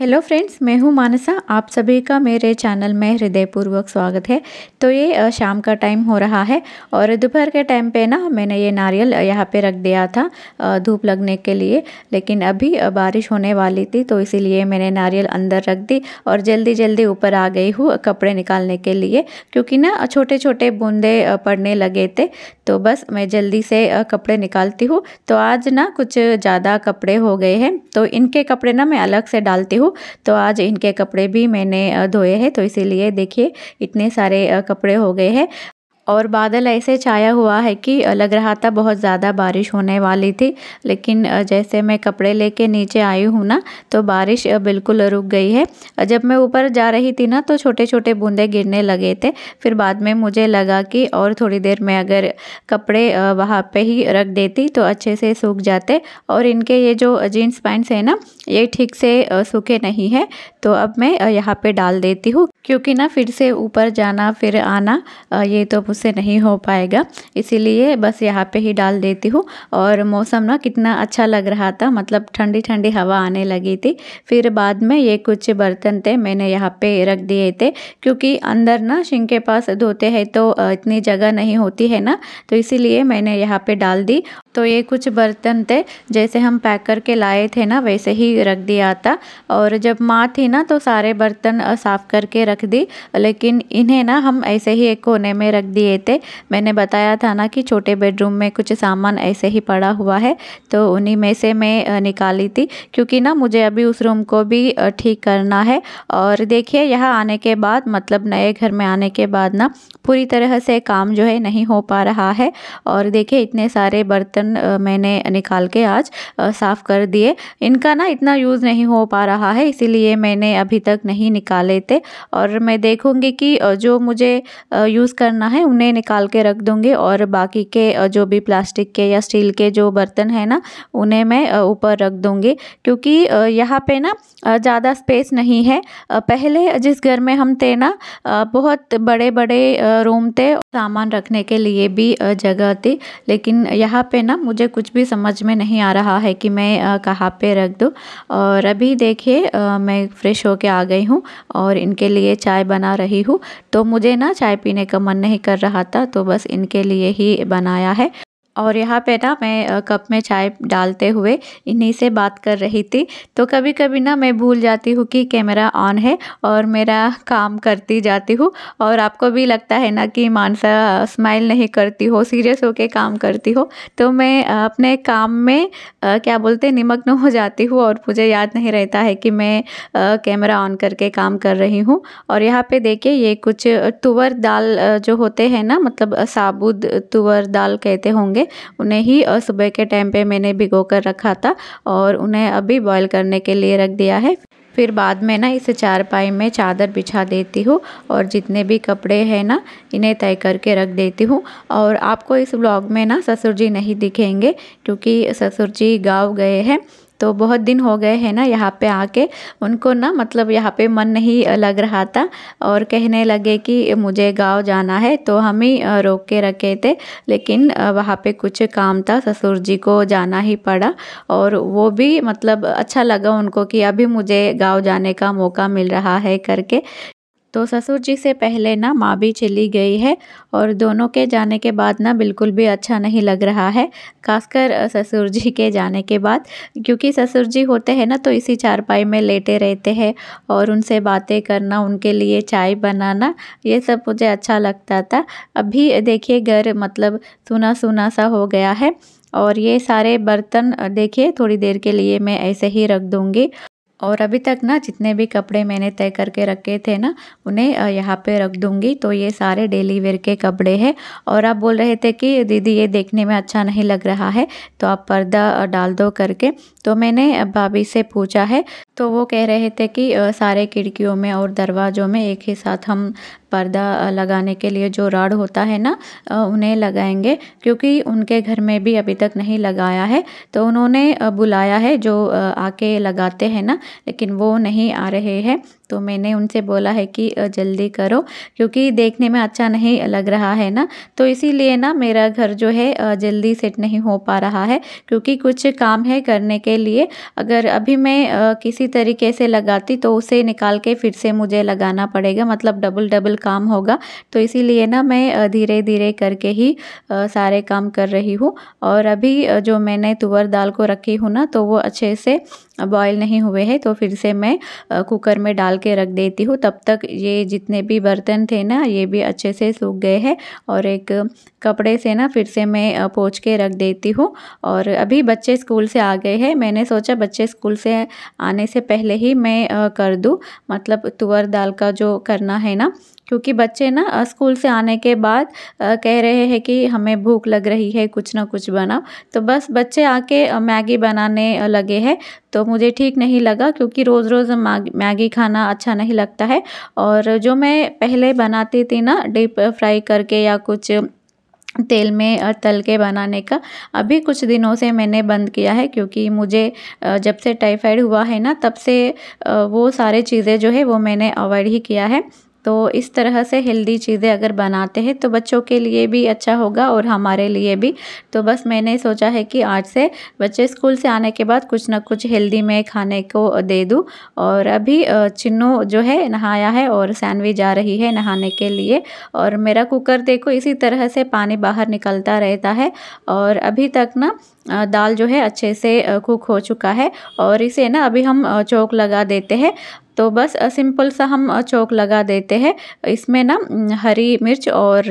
hello friends मैं हूं मानसा आप सभी का मेरे चैनल में हृदयपूर्वक स्वागत है तो ये शाम का टाइम हो रहा है और दोपहर के टाइम पे ना मैंने ये नारियल यहाँ पे रख दिया था धूप लगने के लिए लेकिन अभी बारिश होने वाली थी तो इसीलिए मैंने नारियल अंदर रख दी और जल्दी जल्दी ऊपर आ गई हूँ कपड़े निकालने के लिए क्योंकि ना छोटे छोटे बूंदे पड़ने लगे थे तो बस मैं जल्दी से कपड़े निकालती हूँ तो आज ना कुछ ज़्यादा कपड़े हो गए हैं तो इनके कपड़े ना मैं अलग से डालती हूँ हूँ तो आज इनके कपड़े भी मैंने धोए हैं तो इसीलिए देखिए इतने सारे कपड़े हो गए हैं और बादल ऐसे छाया हुआ है कि लग रहा था बहुत ज़्यादा बारिश होने वाली थी लेकिन जैसे मैं कपड़े लेके नीचे आई हूँ ना तो बारिश बिल्कुल रुक गई है जब मैं ऊपर जा रही थी ना तो छोटे छोटे बूंदे गिरने लगे थे फिर बाद में मुझे लगा कि और थोड़ी देर में अगर कपड़े वहाँ पे ही रख देती तो अच्छे से सूख जाते और इनके ये जो जीन्स पैंट्स है ना ये ठीक से सूखे नहीं है तो अब मैं यहाँ पे डाल देती हूँ क्योंकि ना फिर से ऊपर जाना फिर आना ये तो मुझसे नहीं हो पाएगा इसीलिए बस यहाँ पे ही डाल देती हूँ और मौसम ना कितना अच्छा लग रहा था मतलब ठंडी ठंडी हवा आने लगी थी फिर बाद में ये कुछ बर्तन थे मैंने यहाँ पे रख दिए थे क्योंकि अंदर ना शिंग के पास धोते हैं तो इतनी जगह नहीं होती है ना तो इसीलिए मैंने यहाँ पे डाल दी तो ये कुछ बर्तन थे जैसे हम पैक करके लाए थे ना वैसे ही रख दिया था और जब माँ थी ना तो सारे बर्तन साफ़ करके रख दी लेकिन इन्हें ना हम ऐसे ही एक कोने में रख दिए थे मैंने बताया था ना कि छोटे बेडरूम में कुछ सामान ऐसे ही पड़ा हुआ है तो उन्हीं में से मैं निकाली थी क्योंकि ना मुझे अभी उस रूम को भी ठीक करना है और देखिए यहाँ आने के बाद मतलब नए घर में आने के बाद ना पूरी तरह से काम जो है नहीं हो पा रहा है और देखिए इतने सारे बर्तन बर्तन मैंने निकाल के आज साफ़ कर दिए इनका ना इतना यूज़ नहीं हो पा रहा है इसीलिए मैंने अभी तक नहीं निकाले थे और मैं देखूँगी कि जो मुझे यूज़ करना है उन्हें निकाल के रख दूँगी और बाकी के जो भी प्लास्टिक के या स्टील के जो बर्तन है ना उन्हें मैं ऊपर रख दूँगी क्योंकि यहाँ पे ना ज़्यादा स्पेस नहीं है पहले जिस घर में हम थे ना बहुत बड़े बड़े रूम थे सामान रखने के लिए भी जगह थी लेकिन यहाँ पे ना मुझे कुछ भी समझ में नहीं आ रहा है कि मैं कहाँ पे रख दूँ और अभी देखिए मैं फ्रेश होके आ गई हूँ और इनके लिए चाय बना रही हूँ तो मुझे ना चाय पीने का मन नहीं कर रहा था तो बस इनके लिए ही बनाया है और यहाँ पे ना मैं कप में चाय डालते हुए इन्हीं से बात कर रही थी तो कभी कभी ना मैं भूल जाती हूँ कि कैमरा ऑन है और मेरा काम करती जाती हूँ और आपको भी लगता है ना कि मानसा स्माइल नहीं करती हो सीरियस होके काम करती हो तो मैं अपने काम में क्या बोलते निमग्न हो जाती हूँ और मुझे याद नहीं रहता है कि मैं कैमरा ऑन करके काम कर रही हूँ और यहाँ पर देखिए ये कुछ तुवर दाल जो होते हैं ना मतलब साबुत तुवर दाल कहते होंगे उन्हें ही और सुबह के टाइम पे मैंने भिगो कर रखा था और उन्हें अभी बॉयल करने के लिए रख दिया है फिर बाद में ना इसे चारपाई में चादर बिछा देती हूँ और जितने भी कपड़े हैं ना इन्हें तय करके रख देती हूँ और आपको इस ब्लॉग में ना ससुर जी नहीं दिखेंगे क्योंकि ससुर जी गाँव गए हैं तो बहुत दिन हो गए हैं ना यहाँ पे आके उनको ना मतलब यहाँ पे मन नहीं लग रहा था और कहने लगे कि मुझे गांव जाना है तो हम ही रोक के रखे थे लेकिन वहाँ पे कुछ काम था ससुर जी को जाना ही पड़ा और वो भी मतलब अच्छा लगा उनको कि अभी मुझे गाँव जाने का मौका मिल रहा है करके तो ससुर जी से पहले ना माँ भी चली गई है और दोनों के जाने के बाद ना बिल्कुल भी अच्छा नहीं लग रहा है खासकर ससुर जी के जाने के बाद क्योंकि ससुर जी होते हैं ना तो इसी चारपाई में लेटे रहते हैं और उनसे बातें करना उनके लिए चाय बनाना ये सब मुझे अच्छा लगता था अभी देखिए घर मतलब सुना सुना सा हो गया है और ये सारे बर्तन देखिए थोड़ी देर के लिए मैं ऐसे ही रख दूँगी और अभी तक ना जितने भी कपड़े मैंने तय करके रखे थे ना उन्हें यहाँ पे रख दूँगी तो ये सारे डेली वेयर के कपड़े हैं और आप बोल रहे थे कि दीदी ये देखने में अच्छा नहीं लग रहा है तो आप पर्दा डाल दो करके तो मैंने भाभी से पूछा है तो वो कह रहे थे कि सारे खिड़कियों में और दरवाज़ों में एक ही साथ हम पर्दा लगाने के लिए जो राड होता है ना उन्हें लगाएंगे क्योंकि उनके घर में भी अभी तक नहीं लगाया है तो उन्होंने बुलाया है जो आके लगाते हैं ना लेकिन वो नहीं आ रहे हैं तो मैंने उनसे बोला है कि जल्दी करो क्योंकि देखने में अच्छा नहीं लग रहा है ना तो इसीलिए ना मेरा घर जो है जल्दी सेट नहीं हो पा रहा है क्योंकि कुछ काम है करने के लिए अगर अभी मैं किसी तरीके से लगाती तो उसे निकाल के फिर से मुझे लगाना पड़ेगा मतलब डबल डबल काम होगा तो इसीलिए ना मैं धीरे धीरे करके ही सारे काम कर रही हूँ और अभी जो मैंने तुअर दाल को रखी हूँ ना तो वो अच्छे से बॉयल नहीं हुए हैं तो फिर से मैं कुकर में डाल के रख देती हूँ तब तक ये जितने भी बर्तन थे ना ये भी अच्छे से सूख गए हैं और एक कपड़े से ना फिर से मैं पोछ के रख देती हूँ और अभी बच्चे स्कूल से आ गए हैं मैंने सोचा बच्चे स्कूल से आने से पहले ही मैं कर दूँ मतलब तुअर दाल का जो करना है ना क्योंकि बच्चे ना स्कूल से आने के बाद कह रहे हैं कि हमें भूख लग रही है कुछ ना कुछ बनाओ तो बस बच्चे आके मैगी बनाने लगे हैं तो मुझे ठीक नहीं लगा क्योंकि रोज़ रोज़ मैगी खाना अच्छा नहीं लगता है और जो मैं पहले बनाती थी ना डीप फ्राई करके या कुछ तेल में तल के बनाने का अभी कुछ दिनों से मैंने बंद किया है क्योंकि मुझे जब से टाइफाइड हुआ है ना तब से वो सारे चीज़ें जो है वो मैंने अवॉइड ही किया है तो इस तरह से हेल्दी चीज़ें अगर बनाते हैं तो बच्चों के लिए भी अच्छा होगा और हमारे लिए भी तो बस मैंने सोचा है कि आज से बच्चे स्कूल से आने के बाद कुछ ना कुछ हेल्दी में खाने को दे दूँ और अभी चिन्नू जो है नहाया है और सैंडविच जा रही है नहाने के लिए और मेरा कुकर देखो इसी तरह से पानी बाहर निकलता रहता है और अभी तक ना दाल जो है अच्छे से कुक हो चुका है और इसे ना अभी हम चौक लगा देते हैं तो बस सिंपल सा हम चौक लगा देते हैं इसमें ना हरी मिर्च और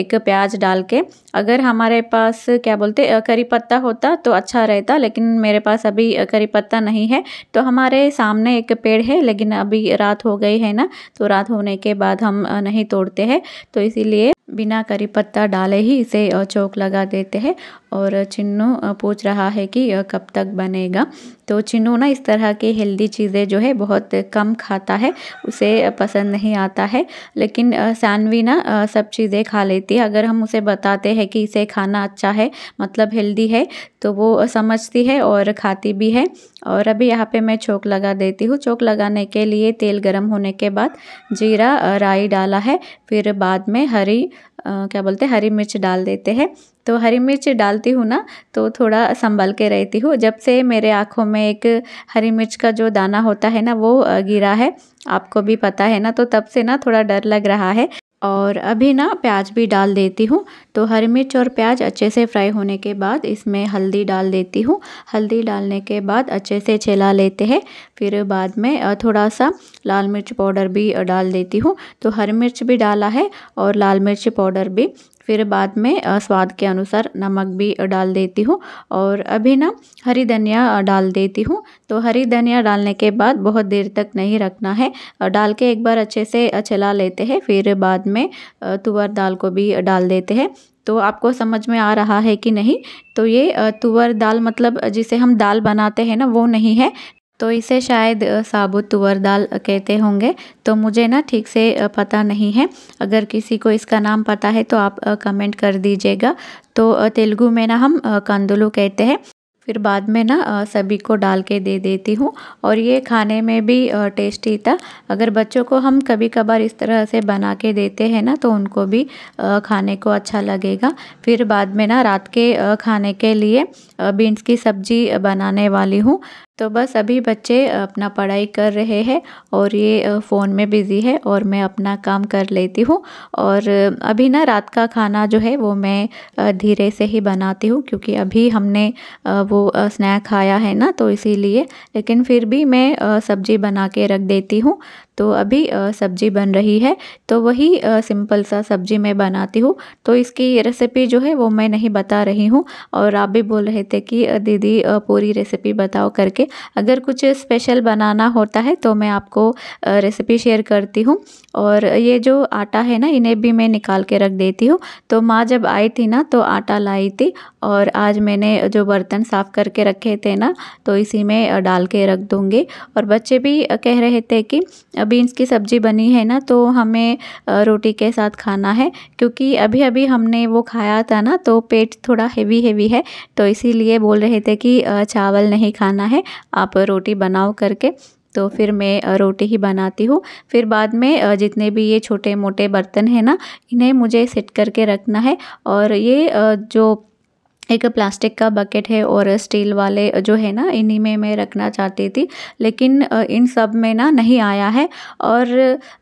एक प्याज डाल के अगर हमारे पास क्या बोलते करी पत्ता होता तो अच्छा रहता लेकिन मेरे पास अभी करी पत्ता नहीं है तो हमारे सामने एक पेड़ है लेकिन अभी रात हो गई है ना तो रात होने के बाद हम नहीं तोड़ते हैं तो इसीलिए बिना करी पत्ता डाले ही इसे चौक लगा देते हैं और चिन्नू पूछ रहा है कि कब तक बनेगा तो चिन्नू ना इस तरह की हेल्दी चीज़ें जो है बहुत कम खाता है उसे पसंद नहीं आता है लेकिन सानवी ना सब चीज़ें खा लेती है अगर हम उसे बताते हैं कि इसे खाना अच्छा है मतलब हेल्दी है तो वो समझती है और खाती भी है और अभी यहाँ पे मैं चौक लगा देती हूँ चौक लगाने के लिए तेल गर्म होने के बाद जीरा राई डाला है फिर बाद में हरी क्या बोलते हैं हरी मिर्च डाल देते हैं तो हरी मिर्च डालती हूँ ना तो थोड़ा संभल के रहती हूँ जब से मेरे आँखों में एक हरी मिर्च का जो दाना होता है ना वो गिरा है आपको भी पता है ना तो तब से ना थोड़ा डर लग रहा है और अभी ना प्याज भी डाल देती हूँ तो हरी मिर्च और प्याज अच्छे से फ्राई होने के बाद इसमें हल्दी डाल देती हूँ हल्दी डालने के बाद अच्छे से छिला लेते हैं फिर बाद में थोड़ा सा लाल मिर्च पाउडर भी डाल देती हूँ तो हरी मिर्च भी डाला है और लाल मिर्च पाउडर भी फिर बाद में स्वाद के अनुसार नमक भी डाल देती हूँ और अभी ना हरी धनिया डाल देती हूँ तो हरी धनिया डालने के बाद बहुत देर तक नहीं रखना है डाल के एक बार अच्छे से चला लेते हैं फिर बाद में तुवर दाल को भी डाल देते हैं तो आपको समझ में आ रहा है कि नहीं तो ये तुवर दाल मतलब जिसे हम दाल बनाते हैं ना वो नहीं है तो इसे शायद साबुत तुअर दाल कहते होंगे तो मुझे ना ठीक से पता नहीं है अगर किसी को इसका नाम पता है तो आप कमेंट कर दीजिएगा तो तेलुगु में ना हम कंदुलू कहते हैं फिर बाद में ना सभी को डाल के दे देती हूँ और ये खाने में भी टेस्टी था अगर बच्चों को हम कभी कभार इस तरह से बना के देते हैं ना तो उनको भी खाने को अच्छा लगेगा फिर बाद में ना रात के खाने के लिए बीन्स की सब्जी बनाने वाली हूँ तो बस अभी बच्चे अपना पढ़ाई कर रहे हैं और ये फ़ोन में बिज़ी है और मैं अपना काम कर लेती हूँ और अभी ना रात का खाना जो है वो मैं धीरे से ही बनाती हूँ क्योंकि अभी हमने वो स्नैक खाया है ना तो इसीलिए लेकिन फिर भी मैं सब्ज़ी बना के रख देती हूँ तो अभी सब्जी बन रही है तो वही सिंपल सा सब्जी मैं बनाती हूँ तो इसकी रेसिपी जो है वो मैं नहीं बता रही हूँ और आप भी बोल रहे थे कि दीदी पूरी रेसिपी बताओ करके अगर कुछ स्पेशल बनाना होता है तो मैं आपको रेसिपी शेयर करती हूँ और ये जो आटा है ना इन्हें भी मैं निकाल के रख देती हूँ तो माँ जब आई थी ना तो आटा लाई थी और आज मैंने जो बर्तन साफ़ करके रखे थे ना तो इसी में डाल के रख दूँगी और बच्चे भी कह रहे थे कि बीन्स की सब्ज़ी बनी है ना तो हमें रोटी के साथ खाना है क्योंकि अभी अभी हमने वो खाया था ना तो पेट थोड़ा हेवी हेवी है तो इसीलिए बोल रहे थे कि चावल नहीं खाना है आप रोटी बनाओ करके तो फिर मैं रोटी ही बनाती हूँ फिर बाद में जितने भी ये छोटे मोटे बर्तन हैं ना इन्हें मुझे सेट करके रखना है और ये जो एक प्लास्टिक का बकेट है और स्टील वाले जो है ना इन्हीं में मैं रखना चाहती थी लेकिन इन सब में ना नहीं आया है और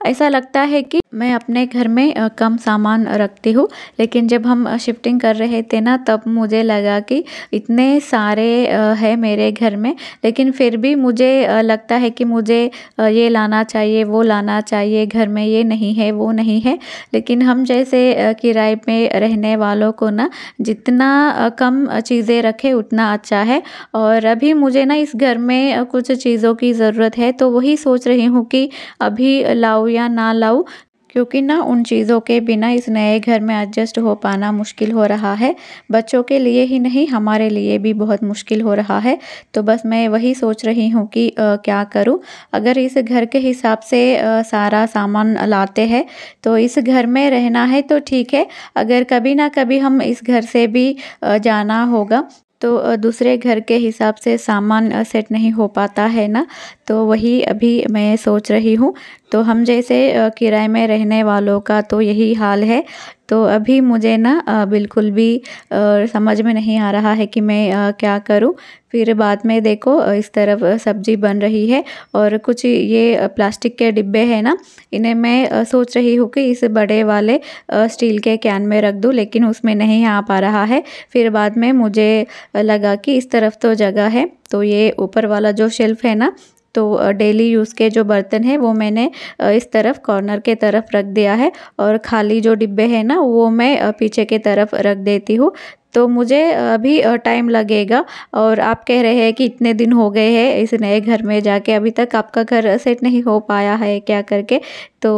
ऐसा लगता है कि मैं अपने घर में कम सामान रखती हूँ लेकिन जब हम शिफ्टिंग कर रहे थे ना तब मुझे लगा कि इतने सारे है मेरे घर में लेकिन फिर भी मुझे लगता है कि मुझे ये लाना चाहिए वो लाना चाहिए घर में ये नहीं है वो नहीं है लेकिन हम जैसे किराए में रहने वालों को ना जितना कम चीज़ें रखें उतना अच्छा है और अभी मुझे ना इस घर में कुछ चीज़ों की ज़रूरत है तो वही सोच रही हूँ कि अभी लाऊँ या ना लाऊँ क्योंकि ना उन चीज़ों के बिना इस नए घर में एडजस्ट हो पाना मुश्किल हो रहा है बच्चों के लिए ही नहीं हमारे लिए भी बहुत मुश्किल हो रहा है तो बस मैं वही सोच रही हूँ कि आ, क्या करूँ अगर इस घर के हिसाब से आ, सारा सामान लाते हैं तो इस घर में रहना है तो ठीक है अगर कभी ना कभी हम इस घर से भी जाना होगा तो दूसरे घर के हिसाब से सामान सेट नहीं हो पाता है ना तो वही अभी मैं सोच रही हूँ तो हम जैसे किराए में रहने वालों का तो यही हाल है तो अभी मुझे ना बिल्कुल भी समझ में नहीं आ रहा है कि मैं क्या करूं फिर बाद में देखो इस तरफ सब्जी बन रही है और कुछ ये प्लास्टिक के डिब्बे हैं ना इन्हें मैं सोच रही हूँ कि इस बड़े वाले स्टील के कैन में रख दूँ लेकिन उसमें नहीं आ पा रहा है फिर बाद में मुझे लगा कि इस तरफ तो जगह है तो ये ऊपर वाला जो शेल्फ़ है ना तो डेली यूज़ के जो बर्तन है वो मैंने इस तरफ कॉर्नर के तरफ रख दिया है और खाली जो डिब्बे हैं ना वो मैं पीछे के तरफ रख देती हूँ तो मुझे अभी टाइम लगेगा और आप कह रहे हैं कि इतने दिन हो गए हैं इस नए घर में जाके अभी तक आपका घर सेट नहीं हो पाया है क्या करके तो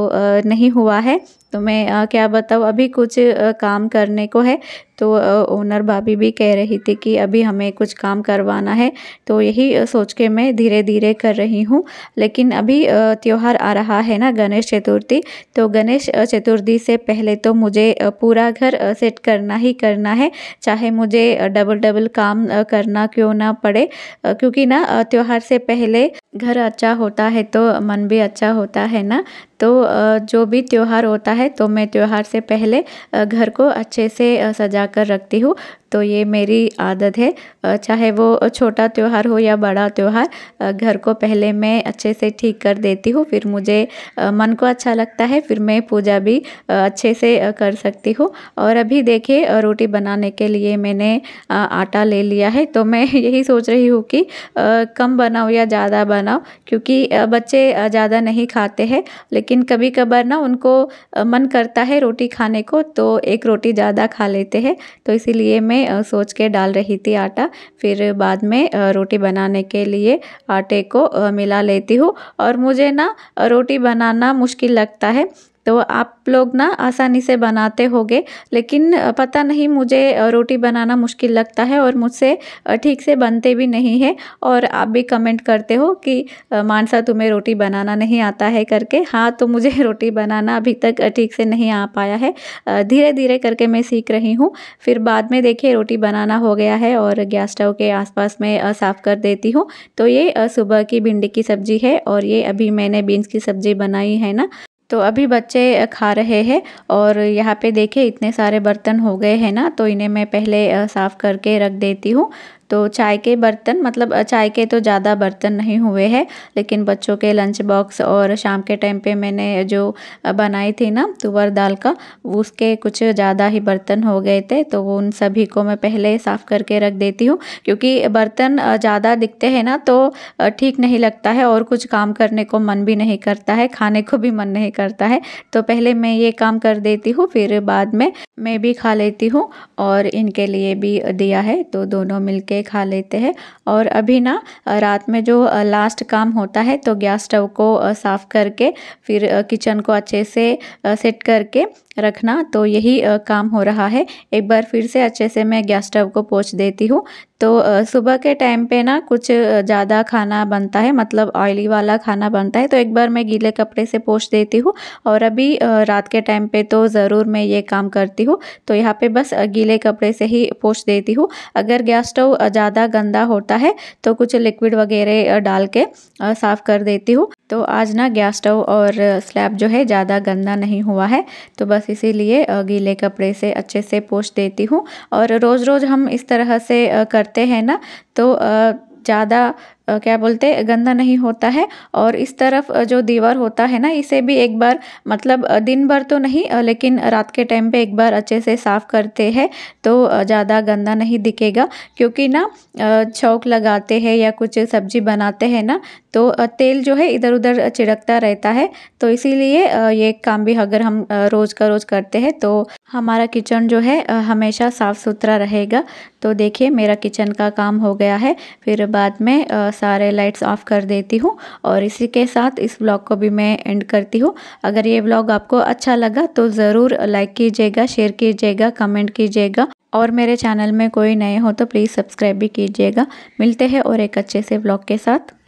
नहीं हुआ है तो मैं क्या बताऊँ अभी कुछ काम करने को है तो ओनर भाभी भी कह रही थी कि अभी हमें कुछ काम करवाना है तो यही सोच के मैं धीरे धीरे कर रही हूँ लेकिन अभी त्यौहार आ रहा है ना गणेश चतुर्थी तो गणेश चतुर्थी से पहले तो मुझे पूरा घर सेट करना ही करना है चाहे मुझे डबल डबल काम करना क्यों ना पड़े क्योंकि ना त्यौहार से पहले घर अच्छा होता है तो मन भी अच्छा होता है ना तो जो भी त्यौहार होता है तो मैं त्यौहार से पहले घर को अच्छे से सजा कर रखती हूँ तो ये मेरी आदत है चाहे वो छोटा त्योहार हो या बड़ा त्यौहार घर को पहले मैं अच्छे से ठीक कर देती हूँ फिर मुझे मन को अच्छा लगता है फिर मैं पूजा भी अच्छे से कर सकती हूँ और अभी देखिए रोटी बनाने के लिए मैंने आटा ले लिया है तो मैं यही सोच रही हूँ कि कम बनाओ या ज़्यादा बनाओ क्योंकि बच्चे ज़्यादा नहीं खाते हैं लेकिन कभी कभार ना उनको मन करता है रोटी खाने को तो एक रोटी ज़्यादा खा लेते हैं तो इसीलिए मैं में सोच के डाल रही थी आटा फिर बाद में रोटी बनाने के लिए आटे को मिला लेती हूँ और मुझे ना रोटी बनाना मुश्किल लगता है तो आप लोग ना आसानी से बनाते होगे लेकिन पता नहीं मुझे रोटी बनाना मुश्किल लगता है और मुझसे ठीक से बनते भी नहीं है और आप भी कमेंट करते हो कि मानसा तुम्हें रोटी बनाना नहीं आता है करके हाँ तो मुझे रोटी बनाना अभी तक ठीक से नहीं आ पाया है धीरे धीरे करके मैं सीख रही हूँ फिर बाद में देखिए रोटी बनाना हो गया है और गैस स्टोव के आसपास में साफ़ कर देती हूँ तो ये सुबह की भिंडी की सब्ज़ी है और ये अभी मैंने बीन्स की सब्ज़ी बनाई है ना तो अभी बच्चे खा रहे हैं और यहाँ पे देखे इतने सारे बर्तन हो गए हैं ना तो इन्हें मैं पहले साफ़ करके रख देती हूँ तो चाय के बर्तन मतलब चाय के तो ज़्यादा बर्तन नहीं हुए हैं लेकिन बच्चों के लंच बॉक्स और शाम के टाइम पे मैंने जो बनाई थी ना तुवर दाल का उसके कुछ ज़्यादा ही बर्तन हो गए थे तो उन सभी को मैं पहले साफ़ करके रख देती हूँ क्योंकि बर्तन ज़्यादा दिखते हैं ना तो ठीक नहीं लगता है और कुछ काम करने को मन भी नहीं करता है खाने को भी मन नहीं करता है तो पहले मैं ये काम कर देती हूँ फिर बाद में मैं भी खा लेती हूँ और इनके लिए भी दिया है तो दोनों मिलके ये खा लेते हैं और अभी ना रात में जो लास्ट काम होता है तो गैस स्टव को साफ़ करके फिर किचन को अच्छे से सेट करके रखना तो यही काम हो रहा है एक बार फिर से अच्छे से मैं गैस स्टोव को पोछ देती हूँ तो सुबह के टाइम पे ना कुछ ज़्यादा खाना बनता है मतलब ऑयली वाला खाना बनता है तो एक बार मैं गीले कपड़े से पोछ देती हूँ और अभी रात के टाइम पे तो ज़रूर मैं ये काम करती हूँ तो यहाँ पे बस गीले कपड़े से ही पोच देती हूँ अगर गैस स्टोव ज़्यादा गंदा होता है तो कुछ लिक्विड वगैरह डाल के साफ़ कर देती हूँ तो आज ना गैस स्टोव और स्लैब जो है ज़्यादा गंदा नहीं हुआ है तो बस बस इसीलिए गीले कपड़े से अच्छे से पोष देती हूँ और रोज़ रोज़ हम इस तरह से करते हैं ना तो ज़्यादा क्या बोलते हैं गंदा नहीं होता है और इस तरफ जो दीवार होता है ना इसे भी एक बार मतलब दिन भर तो नहीं लेकिन रात के टाइम पे एक बार अच्छे से साफ़ करते हैं तो ज़्यादा गंदा नहीं दिखेगा क्योंकि ना चौक लगाते हैं या कुछ सब्जी बनाते हैं ना तो तेल जो है इधर उधर छिड़कता रहता है तो इसीलिए ये काम भी अगर हम रोज़ का रोज़ करते हैं तो हमारा किचन जो है हमेशा साफ़ सुथरा रहेगा तो देखिए मेरा किचन का काम हो गया है फिर बाद में सारे लाइट्स ऑफ कर देती हूँ और इसी के साथ इस ब्लॉग को भी मैं एंड करती हूँ अगर ये ब्लॉग आपको अच्छा लगा तो ज़रूर लाइक कीजिएगा शेयर कीजिएगा कमेंट कीजिएगा और मेरे चैनल में कोई नए हो तो प्लीज़ सब्सक्राइब भी कीजिएगा मिलते हैं और एक अच्छे से ब्लॉग के साथ